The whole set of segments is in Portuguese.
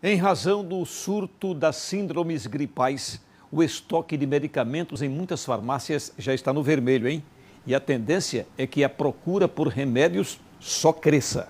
Em razão do surto das síndromes gripais, o estoque de medicamentos em muitas farmácias já está no vermelho, hein? E a tendência é que a procura por remédios só cresça.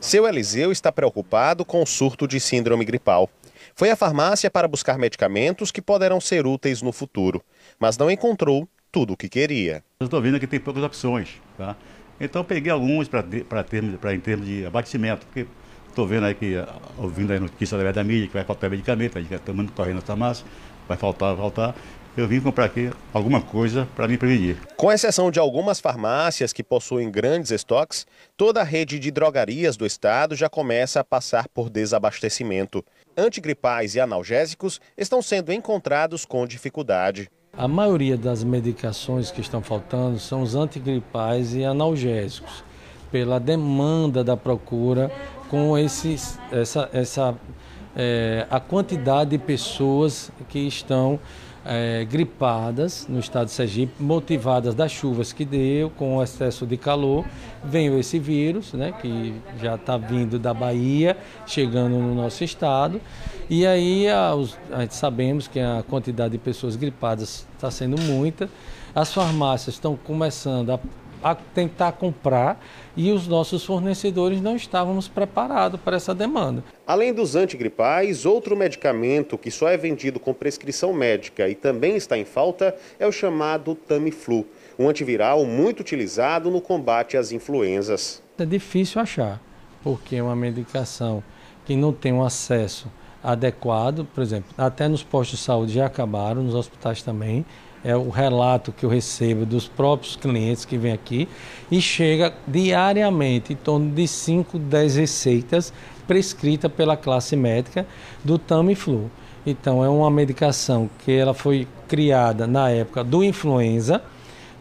Seu Eliseu está preocupado com o surto de síndrome gripal. Foi à farmácia para buscar medicamentos que poderão ser úteis no futuro, mas não encontrou tudo o que queria. Eu estou vendo que tem poucas opções, tá? Então peguei alguns para em termos de abatimento, porque Estou vendo aí que, eh, ouvindo a notícia através da mídia, que vai faltar medicamento, a gente está tomando correndo na farmácia, tá vai faltar, vai faltar eu vim comprar aqui alguma coisa para me prevenir. Com exceção de algumas farmácias que possuem grandes estoques, toda a rede de drogarias do estado já começa a passar por desabastecimento. Antigripais e analgésicos estão sendo encontrados com dificuldade. A maioria das medicações que estão faltando são os antigripais e analgésicos pela demanda da procura com esses, essa, essa, é, a quantidade de pessoas que estão é, gripadas no estado de Sergipe, motivadas das chuvas que deu, com o excesso de calor, veio esse vírus, né, que já está vindo da Bahia, chegando no nosso estado. E aí a, a gente sabemos que a quantidade de pessoas gripadas está sendo muita. As farmácias estão começando a a tentar comprar e os nossos fornecedores não estávamos preparados para essa demanda. Além dos antigripais, outro medicamento que só é vendido com prescrição médica e também está em falta é o chamado Tamiflu, um antiviral muito utilizado no combate às influenzas. É difícil achar, porque é uma medicação que não tem um acesso adequado, por exemplo, até nos postos de saúde já acabaram, nos hospitais também. É o relato que eu recebo dos próprios clientes que vêm aqui e chega diariamente em torno de 5, 10 receitas prescritas pela classe médica do Tamiflu. Então é uma medicação que ela foi criada na época do influenza,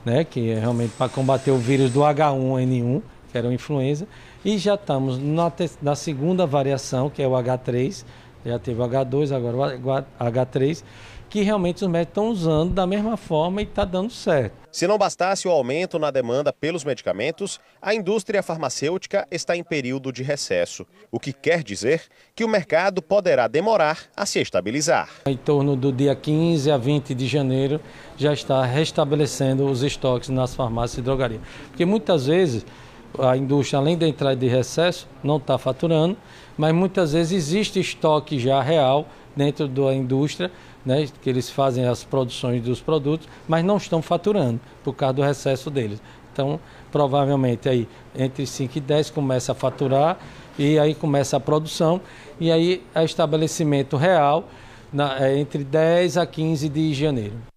né, que é realmente para combater o vírus do H1N1, que era o influenza, e já estamos na, na segunda variação, que é o H3, já teve o H2, agora o H3, que realmente os médicos estão usando da mesma forma e está dando certo. Se não bastasse o aumento na demanda pelos medicamentos, a indústria farmacêutica está em período de recesso, o que quer dizer que o mercado poderá demorar a se estabilizar. Em torno do dia 15 a 20 de janeiro já está restabelecendo os estoques nas farmácias e drogarias, porque muitas vezes a indústria, além da entrada de recesso, não está faturando, mas muitas vezes existe estoque já real dentro da indústria, né, que eles fazem as produções dos produtos, mas não estão faturando por causa do recesso deles. Então, provavelmente aí entre 5 e 10 começa a faturar e aí começa a produção e aí é estabelecimento real na, é entre 10 a 15 de janeiro.